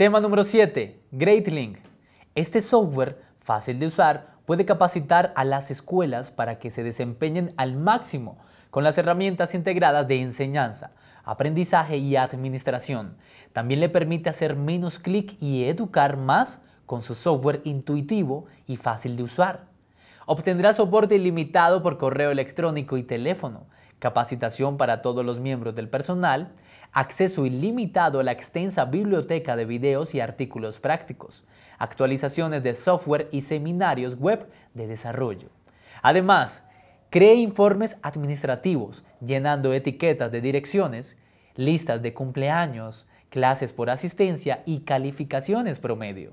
Tema número 7. Greatlink. Este software, fácil de usar, puede capacitar a las escuelas para que se desempeñen al máximo con las herramientas integradas de enseñanza, aprendizaje y administración. También le permite hacer menos clic y educar más con su software intuitivo y fácil de usar. Obtendrá soporte ilimitado por correo electrónico y teléfono, capacitación para todos los miembros del personal, acceso ilimitado a la extensa biblioteca de videos y artículos prácticos, actualizaciones de software y seminarios web de desarrollo. Además, cree informes administrativos, llenando etiquetas de direcciones, listas de cumpleaños, clases por asistencia y calificaciones promedio.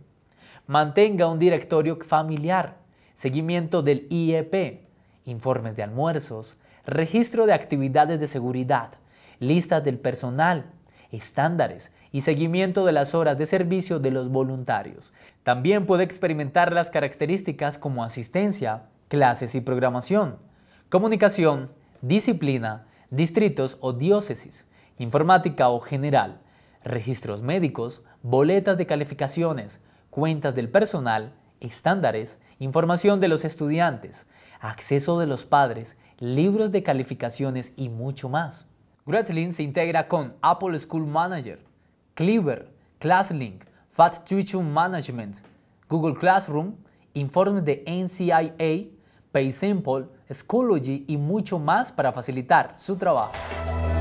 Mantenga un directorio familiar, seguimiento del IEP, informes de almuerzos, registro de actividades de seguridad, listas del personal, estándares y seguimiento de las horas de servicio de los voluntarios. También puede experimentar las características como asistencia, clases y programación, comunicación, disciplina, distritos o diócesis, informática o general, registros médicos, boletas de calificaciones, cuentas del personal, estándares, información de los estudiantes, acceso de los padres, libros de calificaciones y mucho más. Gretlin se integra con Apple School Manager, Cleaver, ClassLink, Fat Twitch Management, Google Classroom, informes de NCIA, PaySimple, Schoology y mucho más para facilitar su trabajo.